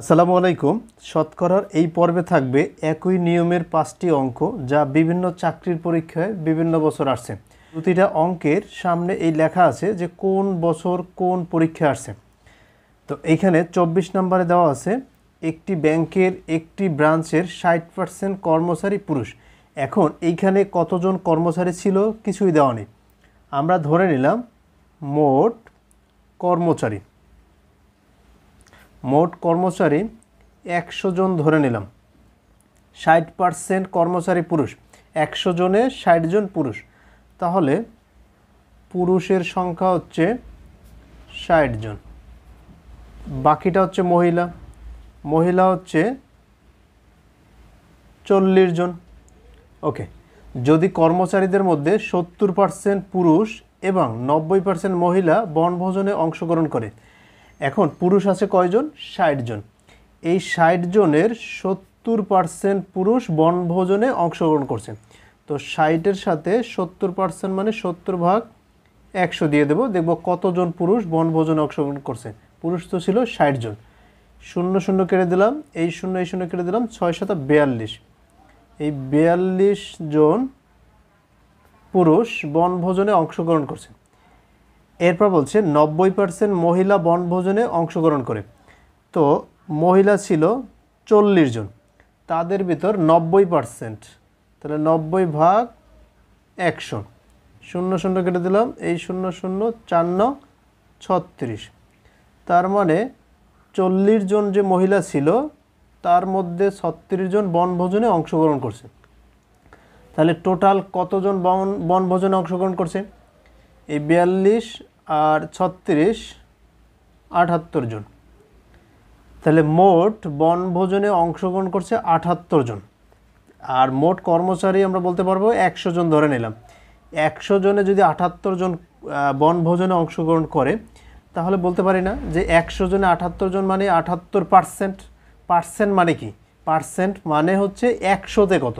আসসালামু আলাইকুম শতকরার এই পর্বে থাকবে একই নিয়মের পাঁচটি অঙ্ক যা বিভিন্ন চাকরির পরীক্ষায় বিভিন্ন বছর আসছে প্রতিটা অঙ্কের সামনে এই লেখা আছে যে কোন বছর কোন পরীক্ষা আসছে তো এইখানে ২৪ নম্বরে দেওয়া আছে একটি ব্যাংকের একটি ব্রাঞ্চের ষাট পার্সেন্ট কর্মচারী পুরুষ এখন এইখানে কতজন কর্মচারী ছিল কিছুই দেওয়া নেই আমরা ধরে নিলাম মোট কর্মচারী মোট কর্মচারী একশো জন ধরে নিলাম ষাট পারসেন্ট কর্মচারী পুরুষ একশো জনে ষাট জন পুরুষ তাহলে পুরুষের সংখ্যা হচ্ছে ষাট জন বাকিটা হচ্ছে মহিলা মহিলা হচ্ছে চল্লিশ জন ওকে যদি কর্মচারীদের মধ্যে সত্তর পার্সেন্ট পুরুষ এবং নব্বই পার্সেন্ট মহিলা বনভোজনে অংশগ্রহণ করে এখন পুরুষ আছে কয়জন ষাট জন এই ষাট জনের সত্তর পার্সেন্ট পুরুষ বনভোজনে অংশগ্রহণ করছে তো ষাটের সাথে সত্তর পার্সেন্ট মানে সত্তর ভাগ একশো দিয়ে দেব দেখব কতজন পুরুষ বনভোজনে অংশগ্রহণ করছে পুরুষ তো ছিল ষাট জন শূন্য শূন্য কেড়ে দিলাম এই শূন্য এই শূন্য কেড়ে দিলাম ছয় শত বিয়াল্লিশ এই বিয়াল্লিশ জন পুরুষ বনভোজনে অংশগ্রহণ করছে এরপর বলছে নব্বই পার্সেন্ট মহিলা বনভোজনে অংশগ্রহণ করে তো মহিলা ছিল চল্লিশ জন তাদের ভিতর নব্বই পার্সেন্ট তাহলে নব্বই ভাগ একশো শূন্য শূন্য কেটে দিলাম এই শূন্য শূন্য চার ন ছত্রিশ তার মানে চল্লিশ জন যে মহিলা ছিল তার মধ্যে ছত্রিশ জন বনভোজনে অংশগ্রহণ করছে তাহলে টোটাল কতজন বন বনভোজনে অংশগ্রহণ করছে এই বিয়াল্লিশ আর ছত্রিশ আটাত্তর জন তাহলে মোট বনভোজনে অংশগ্রহণ করছে আটাত্তর জন আর মোট কর্মচারী আমরা বলতে পারবো একশো জন ধরে নিলাম একশো জনে যদি আটাত্তর জন বনভোজনে অংশগ্রহণ করে তাহলে বলতে পারি না যে একশো জনে আটাত্তর জন মানে আটাত্তর পার্সেন্ট পার্সেন্ট মানে কি পার্সেন্ট মানে হচ্ছে একশোতে কত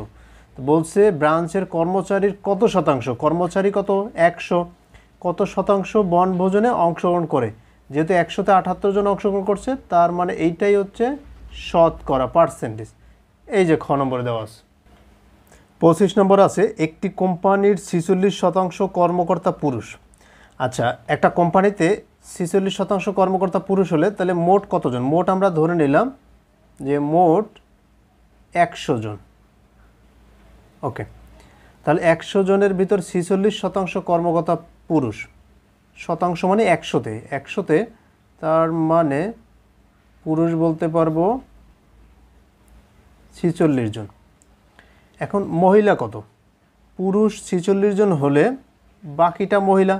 বলছে ব্রাঞ্চের কর্মচারীর কত শতাংশ কর্মচারী কত একশো কত শতাংশ বনভোজনে অংশগ্রহণ করে যেহেতু একশোতে আঠাত্তর জন অংশগ্রহণ করছে তার মানে এইটাই হচ্ছে শতকরা পার্সেন্টেজ এই যে খ নম্বরে দেওয়া আছে পঁচিশ নম্বর আছে একটি কোম্পানির ছিচল্লিশ শতাংশ কর্মকর্তা পুরুষ আচ্ছা একটা কোম্পানিতে ছিচল্লিশ শতাংশ কর্মকর্তা পুরুষ হলে তাহলে মোট কতজন মোট আমরা ধরে নিলাম যে মোট একশো জন ওকে তাহলে একশো জনের ভিতর ছিচল্লিশ শতাংশ কর্মকর্তা পুরুষ শতাংশ মানে একশোতে একশোতে তার মানে পুরুষ বলতে পারবো ছিচল্লিশ জন এখন মহিলা কত পুরুষ ছিচল্লিশ জন হলে বাকিটা মহিলা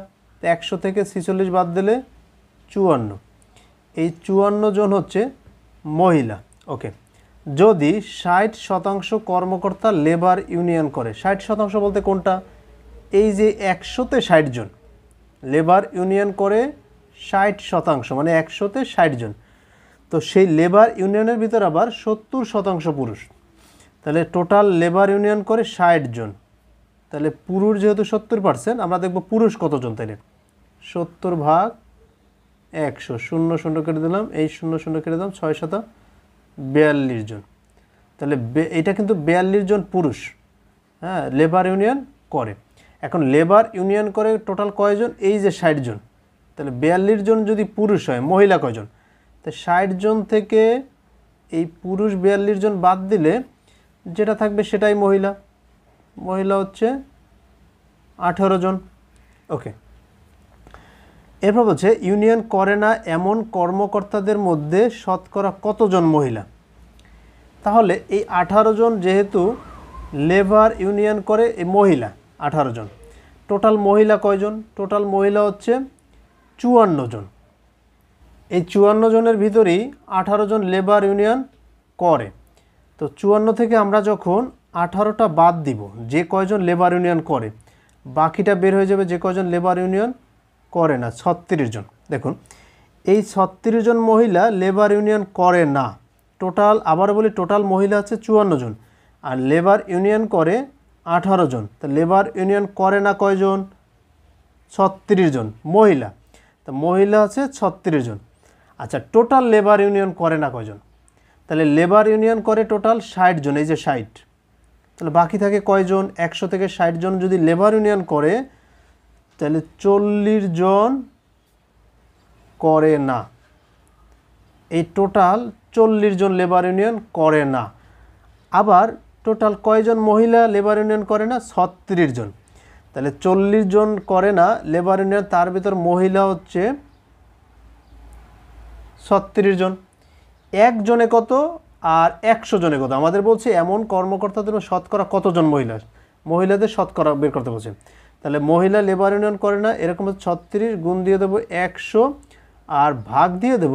একশো থেকে ছিচল্লিশ বাদ দিলে চুয়ান্ন এই চুয়ান্ন জন হচ্ছে মহিলা ওকে যদি ষাট শতাংশ কর্মকর্তা লেবার ইউনিয়ন করে ষাট শতাংশ বলতে কোনটা এই যে একশোতে ষাট জন লেবার ইউনিয়ন করে ষাট শতাংশ মানে একশোতে ষাট জন তো সেই লেবার ইউনিয়নের ভিতর আবার সত্তর শতাংশ পুরুষ তাহলে টোটাল লেবার ইউনিয়ন করে ষাট জন তাহলে পুরুষ যেহেতু সত্তর পার্সেন্ট আমরা দেখব পুরুষ কতজন তাইলে সত্তর ভাগ একশো শূন্য শূন্য কেটে দিলাম এই শূন্য শূন্য কেটে দিলাম ছয় শত বিয়াল্লিশ জন তাহলে এটা কিন্তু বিয়াল্লিশ জন পুরুষ হ্যাঁ লেবার ইউনিয়ন করে এখন লেবার ইউনিয়ন করে টোটাল কয়জন এই যে ষাট জন তাহলে বিয়াল্লিশ জন যদি পুরুষ হয় মহিলা কয়জন তো ষাট জন থেকে এই পুরুষ বিয়াল্লিশ জন বাদ দিলে যেটা থাকবে সেটাই মহিলা মহিলা হচ্ছে আঠেরো জন ওকে এরপর বলছে ইউনিয়ন করে না এমন কর্মকর্তাদের মধ্যে শতকরা কতজন মহিলা তাহলে এই আঠারো জন যেহেতু লেবার ইউনিয়ন করে এই মহিলা আঠারো জন টোটাল মহিলা কয়জন টোটাল মহিলা হচ্ছে চুয়ান্ন জন এই চুয়ান্ন জনের ভিতরেই আঠারো জন লেবার ইউনিয়ন করে তো চুয়ান্ন থেকে আমরা যখন আঠারোটা বাদ দিব যে কয়জন লেবার ইউনিয়ন করে বাকিটা বের হয়ে যাবে যে কয়জন লেবার ইউনিয়ন করে না ছত্রিশ জন দেখুন এই ছত্রিশ জন মহিলা লেবার ইউনিয়ন করে না টোটাল আবার বলি টোটাল মহিলা আছে চুয়ান্ন জন আর লেবার ইউনিয়ন করে আঠারো জন তা লেবার ইউনিয়ন করে না কয়জন ছত্রিশ জন মহিলা তা মহিলা হচ্ছে ছত্রিশ জন আচ্ছা টোটাল লেবার ইউনিয়ন করে না কয়জন তাহলে লেবার ইউনিয়ন করে টোটাল ষাট জন এই যে ষাট তাহলে বাকি থাকে কয়জন একশো থেকে ষাট জন যদি লেবার ইউনিয়ন করে তাহলে চল্লিশ জন করে না এই টোটাল চল্লিশ জন লেবার ইউনিয়ন করে না আবার টোটাল কয়জন মহিলা লেবার ইউনিয়ন করে না ছত্রিশ জন তাহলে চল্লিশ জন করে না লেবার ইউনিয়ন তার ভিতর মহিলা হচ্ছে ছত্রিশ জন একজনে কত আর একশো জনে কত আমাদের বলছে এমন কর্মকর্তাদের শতকরা কতজন মহিলা মহিলাদের শতকরা বের করতে বলছে তাহলে মহিলা লেবার ইউনিয়ন করে না এরকম ছত্রিশ গুণ দিয়ে দেবো একশো আর ভাগ দিয়ে দেব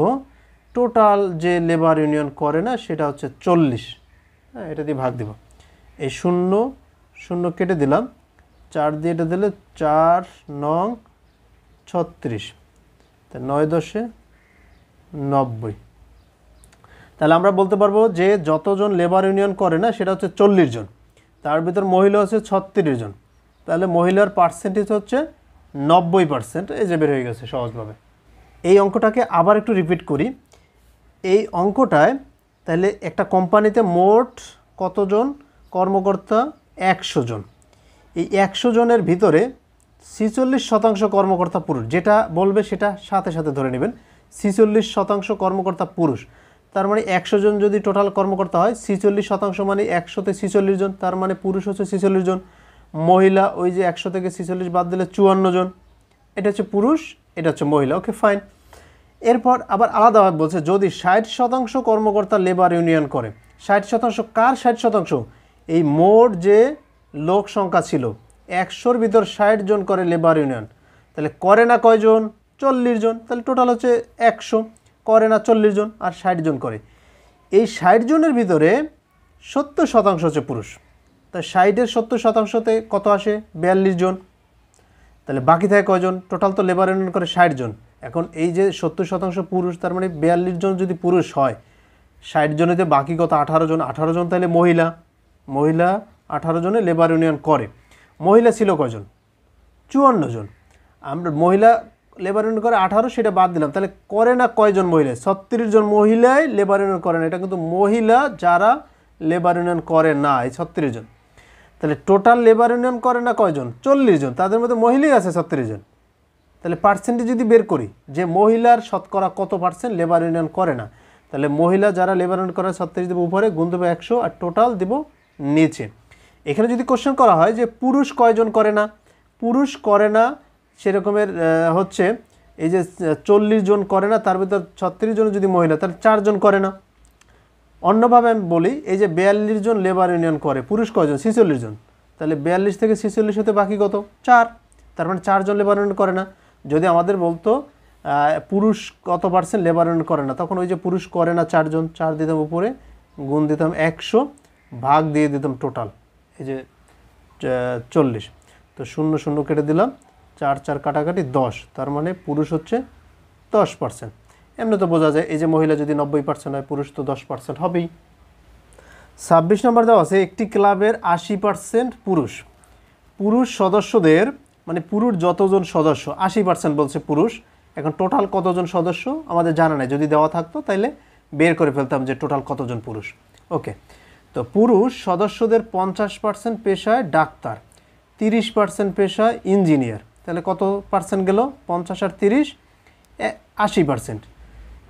টোটাল যে লেবার ইউনিয়ন করে না সেটা হচ্ছে চল্লিশ হ্যাঁ এটা দিয়ে ভাগ দিব এই শূন্য শূন্য কেটে দিলাম চার দিয়ে এটা দিলে চার নং ছত্রিশ তা নয় দশে নব্বই তাহলে আমরা বলতে পারবো যে যতজন লেবার ইউনিয়ন করে না সেটা হচ্ছে চল্লিশ জন তার ভিতর মহিলা হচ্ছে ছত্রিশ জন তাহলে মহিলার পার্সেন্টেজ হচ্ছে নব্বই পার্সেন্ট এই যে বের হয়ে গেছে সহজভাবে এই অঙ্কটাকে আবার একটু রিপিট করি এই অঙ্কটায় তাহলে একটা কোম্পানিতে মোট কতজন কর্মকর্তা একশো জন এই একশো জনের ভিতরে ছিচল্লিশ শতাংশ কর্মকর্তা পুরুষ যেটা বলবে সেটা সাথে সাথে ধরে নেবেন ছিচল্লিশ শতাংশ কর্মকর্তা পুরুষ তার মানে একশো জন যদি টোটাল কর্মকর্তা হয় ছিচল্লিশ শতাংশ মানে একশোতে ছিচল্লিশ জন তার মানে পুরুষ হচ্ছে ছিচল্লিশ জন মহিলা ওই যে একশো থেকে ছিচল্লিশ বাদ দিলে চুয়ান্ন জন এটা হচ্ছে পুরুষ এটা হচ্ছে মহিলা ওকে ফাইন এরপর আবার আলাদাভাবে বলছে যদি ষাট শতাংশ কর্মকর্তা লেবার ইউনিয়ন করে ষাট শতাংশ কার ষাট শতাংশ এই মোট যে লোক সংখ্যা ছিল একশোর ভিতর ষাট জন করে লেবার ইউনিয়ন তাহলে করে না কয়জন চল্লিশ জন তাহলে টোটাল হচ্ছে একশো করে না চল্লিশ জন আর ষাট জন করে এই ষাট জনের ভিতরে সত্তর শতাংশ হচ্ছে পুরুষ তা ষাটের সত্তর শতাংশতে কত আসে বিয়াল্লিশ জন তাহলে বাকি থাকে কয়জন টোটাল তো লেবার ইউনিয়ন করে ষাট জন এখন এই যে সত্তর শতাংশ পুরুষ তার মানে বিয়াল্লিশ জন যদি পুরুষ হয় ষাট জনেতে বাকি কত আঠারো জন আঠারো জন তাহলে মহিলা মহিলা আঠারো জনে লেবার ইউনিয়ন করে মহিলা ছিল কজন চুয়ান্ন জন আমরা মহিলা লেবার ইউনিয়ন করে আঠারো সেটা বাদ দিলাম তাহলে করে না কয়জন মহিলা ছত্রিশ জন মহিলাই লেবার ইউনিয়ন করে না এটা কিন্তু মহিলা যারা লেবার ইউনিয়ন করে না এই ছত্রিশ জন তাহলে টোটাল লেবার ইউনিয়ন করে না কয়জন চল্লিশ জন তাদের মধ্যে মহিলাই আছে ছত্রিশ জন তাহলে পার্সেন্টেজ যদি বের করি যে মহিলার শতকরা কত পার্সেন্ট লেবার ইউনিয়ন করে না তাহলে মহিলা যারা লেবার ইউনিয়ন করে সত্তরিশ দেবো উপরে গুণ দেবো একশো আর টোটাল দেবো নিচে এখানে যদি কোশ্চেন করা হয় যে পুরুষ কয়জন করে না পুরুষ করে না সেরকমের হচ্ছে এই যে চল্লিশ জন করে না তার ভিতর ছত্রিশ জন যদি মহিলা তার চারজন করে না অন্যভাবে আমি বলি এই যে বিয়াল্লিশ জন লেবার ইউনিয়ন করে পুরুষ কয়জন ছিচল্লিশ জন তাহলে বিয়াল্লিশ থেকে ছিচল্লিশ হতে বাকি কত চার তার মানে চারজন লেবার ইউনিয়ন করে না যদি আমাদের বলতো পুরুষ কত পার্সেন্ট লেবার করে না তখন ওই যে পুরুষ করে না চারজন চার দিতাম উপরে গুণ দিতাম একশো ভাগ দিয়ে দিতাম টোটাল এই যে চল্লিশ তো শূন্য শূন্য কেটে দিলাম চার চার কাটাকাটি দশ তার মানে পুরুষ হচ্ছে দশ পার্সেন্ট এমনি তো বোঝা যায় এই যে মহিলা যদি নব্বই পার্সেন্ট হয় পুরুষ তো দশ পার্সেন্ট হবেই ছাব্বিশ নম্বর দেওয়া আছে একটি ক্লাবের আশি পার্সেন্ট পুরুষ পুরুষ সদস্যদের মানে পুরুষ যতজন সদস্য আশি পার্সেন্ট বলছে পুরুষ এখন টোটাল কতজন সদস্য আমাদের জানা নাই যদি দেওয়া থাকতো তাইলে বের করে ফেলতাম যে টোটাল কতজন পুরুষ ওকে তো পুরুষ সদস্যদের পঞ্চাশ পার্সেন্ট পেশায় ডাক্তার তিরিশ পার্সেন্ট পেশায় ইঞ্জিনিয়ার তাহলে কত পার্সেন্ট গেল পঞ্চাশ আর তিরিশ আশি পার্সেন্ট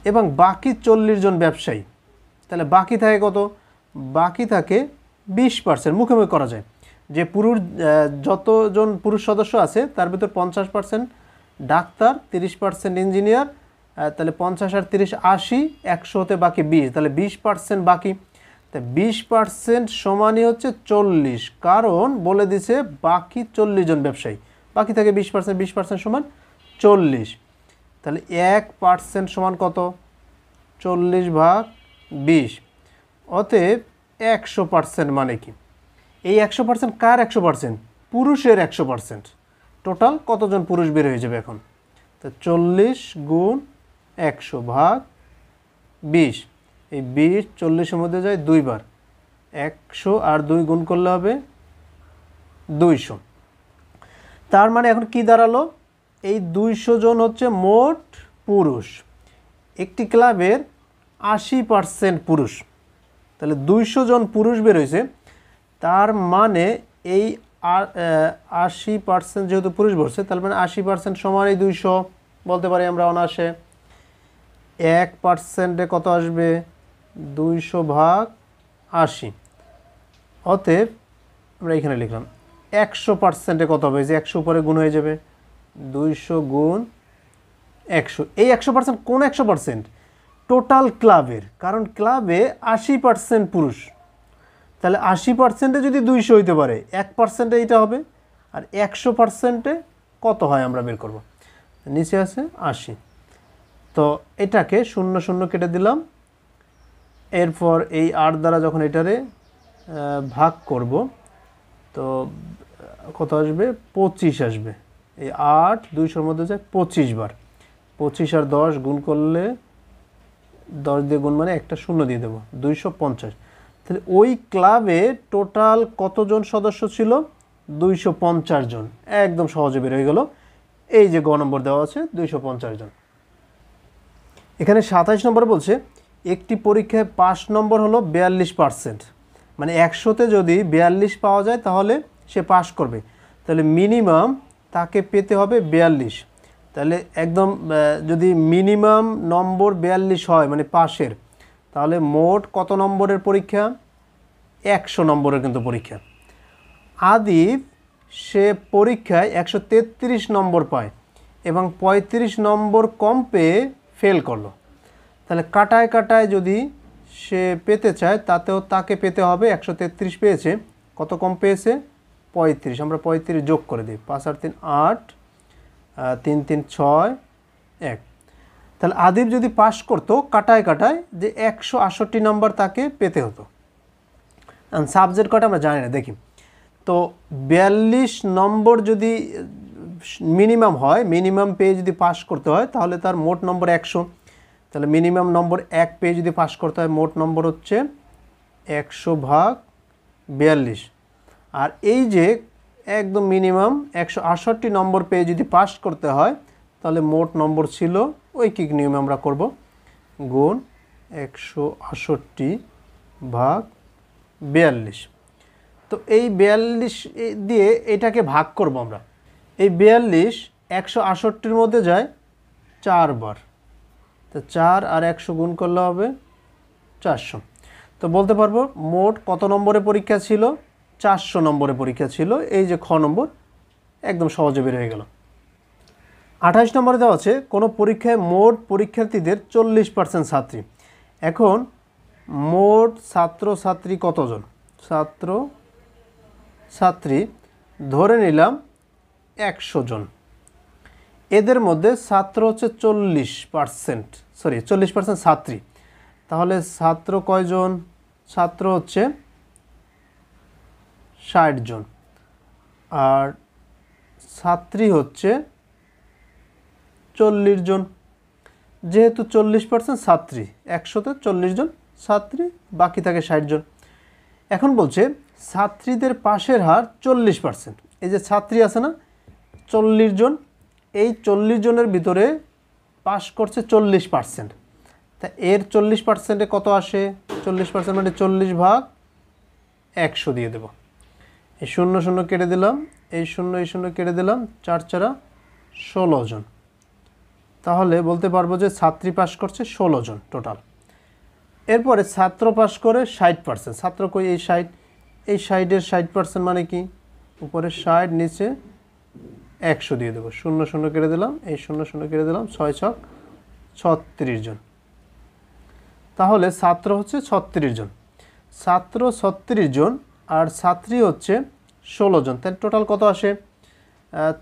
এবং বাকি চল্লিশ জন ব্যবসায়ী তাহলে বাকি থাকে কত বাকি থাকে বিশ পার্সেন্ট মুখে মুখে করা যায় যে পুরুষ যতজন পুরুষ সদস্য আছে তার ভিতর পঞ্চাশ পার্সেন্ট ডাক্তার তিরিশ পার্সেন্ট ইঞ্জিনিয়ার তাহলে পঞ্চাশ আর তিরিশ আশি একশো হতে বাকি বিশ তাহলে বিশ পার্সেন্ট বাকি তা বিশ পার্সেন্ট সমানই হচ্ছে চল্লিশ কারণ বলে দিছে বাকি চল্লিশ জন ব্যবসায়ী বাকি থাকে বিশ পার্সেন্ট বিশ পার্সেন্ট সমান চল্লিশ তাহলে এক পার্সেন্ট সমান কত চল্লিশ ভাগ বিশ অতএব একশো পার্সেন্ট মানে কি এই একশো পার্সেন্ট কার একশো পার্সেন্ট পুরুষের একশো পার্সেন্ট টোটাল কতজন পুরুষ বের হয়ে যাবে এখন তো চল্লিশ গুণ একশো ভাগ বিশ এই বিশ চল্লিশের মধ্যে যায় দুইবার একশো আর দুই গুণ করলে হবে দুইশো তার মানে এখন কি দাঁড়ালো এই দুইশো জন হচ্ছে মোট পুরুষ একটি ক্লাবের আশি পার্সেন্ট পুরুষ তাহলে দুইশো জন পুরুষ বের হয়েছে তার মানে এই আশি পার্সেন্ট যেহেতু পুরুষ বসছে তার মানে আশি পার্সেন্ট সমান এই দুইশো বলতে পারি আমরা অনাসে এক পার্সেন্টে কত আসবে দুইশো ভাগ আশি অতএব আমরা এখানে লিখলাম একশো পার্সেন্টে কত হবে যে একশো উপরে গুণ হয়ে যাবে দুইশো গুণ একশো এই একশো পার্সেন্ট কোন একশো পার্সেন্ট টোটাল ক্লাবের কারণ ক্লাবে আশি পার্সেন্ট পুরুষ তাহলে আশি পার্সেন্টে যদি দুইশো হইতে পারে এক পার্সেন্টে এইটা হবে আর একশো পার্সেন্টে কত হয় আমরা বের করব নিচে আছে আশি তো এটাকে শূন্য শূন্য কেটে দিলাম এরপর এই আট দ্বারা যখন এটারে ভাগ করব তো কত আসবে পঁচিশ আসবে এই আট দুইশোর মধ্যে যায় পঁচিশ বার পঁচিশ আর দশ গুণ করলে দশ দিয়ে গুণ মানে একটা শূন্য দিয়ে দেবো দুইশো পঞ্চাশ তাহলে ওই ক্লাবে টোটাল কতজন সদস্য ছিল দুইশো জন একদম সহজে বের হয়ে গেল এই যে গ নম্বর দেওয়া আছে দুইশো জন এখানে সাতাইশ নম্বর বলছে একটি পরীক্ষায় পাস নম্বর হলো বিয়াল্লিশ পার্সেন্ট মানে একশোতে যদি বিয়াল্লিশ পাওয়া যায় তাহলে সে পাস করবে তাহলে মিনিমাম তাকে পেতে হবে বিয়াল্লিশ তাহলে একদম যদি মিনিমাম নম্বর বিয়াল্লিশ হয় মানে পাশের তাহলে মোট কত নম্বরের পরীক্ষা একশো নম্বরের কিন্তু পরীক্ষা আদিব সে পরীক্ষায় একশো তেত্রিশ নম্বর পায় এবং ৩৫ নম্বর কম পেয়ে ফেল করলো তাহলে কাটায় কাটায় যদি সে পেতে চায় তাতেও তাকে পেতে হবে একশো তেত্রিশ পেয়েছে কত কম পেয়েছে পঁয়ত্রিশ আমরা পঁয়ত্রিশ যোগ করে দিই পাঁচ আর তিন আট তিন তিন ছয় এক তাহলে আদিব যদি পাশ করতো কাটায় কাটায় যে একশো আষট্টি নম্বর তাকে পেতে হতো সাবজেক্ট কটা আমরা জানি না দেখি তো বিয়াল্লিশ নম্বর যদি মিনিমাম হয় মিনিমাম পেয়ে যদি পাশ করতে হয় তাহলে তার মোট নম্বর একশো তাহলে মিনিমাম নম্বর এক পেয়ে যদি পাশ করতে হয় মোট নম্বর হচ্ছে একশো ভাগ বিয়াল্লিশ আর এই যে একদম মিনিমাম একশো নম্বর পেয়ে যদি পাশ করতে হয় তাহলে মোট নম্বর ছিল ওই কিক নিয়মে আমরা করব গুণ একশো ভাগ বিয়াল্লিশ তো এই বিয়াল্লিশ দিয়ে এটাকে ভাগ করব আমরা এই বিয়াল্লিশ একশো আষট্টির মধ্যে যায় চারবার তো চার আর একশো গুণ করলে হবে চারশো তো বলতে পারবো মোট কত নম্বরে পরীক্ষা ছিল চারশো নম্বরে পরীক্ষা ছিল এই যে খ নম্বর একদম সহজে বের হয়ে গেল আঠাশ নম্বরে দেওয়া আছে কোনো পরীক্ষায় মোট পরীক্ষার্থীদের চল্লিশ পার্সেন্ট ছাত্রী এখন মোট ছাত্র ছাত্রী কতজন ছাত্র ছাত্রী ধরে নিলাম একশো জন এদের মধ্যে ছাত্র হচ্ছে চল্লিশ পার্সেন্ট সরি চল্লিশ পার্সেন্ট ছাত্রী তাহলে ছাত্র কয়জন ছাত্র হচ্ছে ষাট জন আর ছাত্রী হচ্ছে চল্লিশ জন যেহেতু চল্লিশ পার্সেন্ট ছাত্রী একশোতে চল্লিশ জন ছাত্রী বাকি থাকে ষাট জন এখন বলছে ছাত্রীদের পাশের হার চল্লিশ পার্সেন্ট এই যে ছাত্রী আছে না চল্লিশ জন এই চল্লিশ জনের ভিতরে পাশ করছে চল্লিশ পার্সেন্ট তা এর চল্লিশ পার্সেন্টে কত আসে চল্লিশ পার্সেন্ট মানে চল্লিশ ভাগ একশো দিয়ে দেব এই শূন্য শূন্য কেটে দিলাম এই শূন্য এই শূন্য কেটে দিলাম চার চারা ষোলো জন তাহলে বলতে পারবো যে ছাত্রী পাশ করছে ষোলো জন টোটাল এরপরে ছাত্র পাশ করে ষাট পার্সেন্ট ছাত্র কই এই ষাট এই সাইডের ষাট পার্সেন্ট মানে কি উপরে ষাট নিচে একশো দিয়ে দেবো শূন্য শূন্য কেড়ে দিলাম এই শূন্য শূন্য কেড়ে দিলাম ছয় ছক ছত্রিশ জন তাহলে ছাত্র হচ্ছে ছত্রিশ জন ছাত্র ছত্রিশ জন আর ছাত্রী হচ্ছে ষোলো জন তাহলে টোটাল কত আসে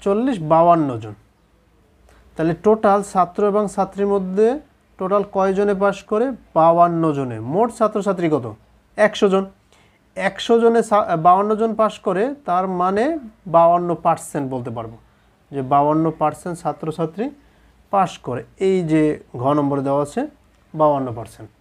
চল্লিশ বাউান্ন জন তাহলে টোটাল ছাত্র এবং ছাত্রীর মধ্যে টোটাল কয়জনে পাস করে বাউান্ন জনে মোট ছাত্রছাত্রী কত একশো জন একশো জনে বাউান্ন জন পাস করে তার মানে বাউান্ন পার্সেন্ট বলতে পারবো যে বাউান্ন পার্সেন্ট ছাত্রছাত্রী পাস করে এই যে ঘ নম্বরে দেওয়া আছে বাউান্ন পার্সেন্ট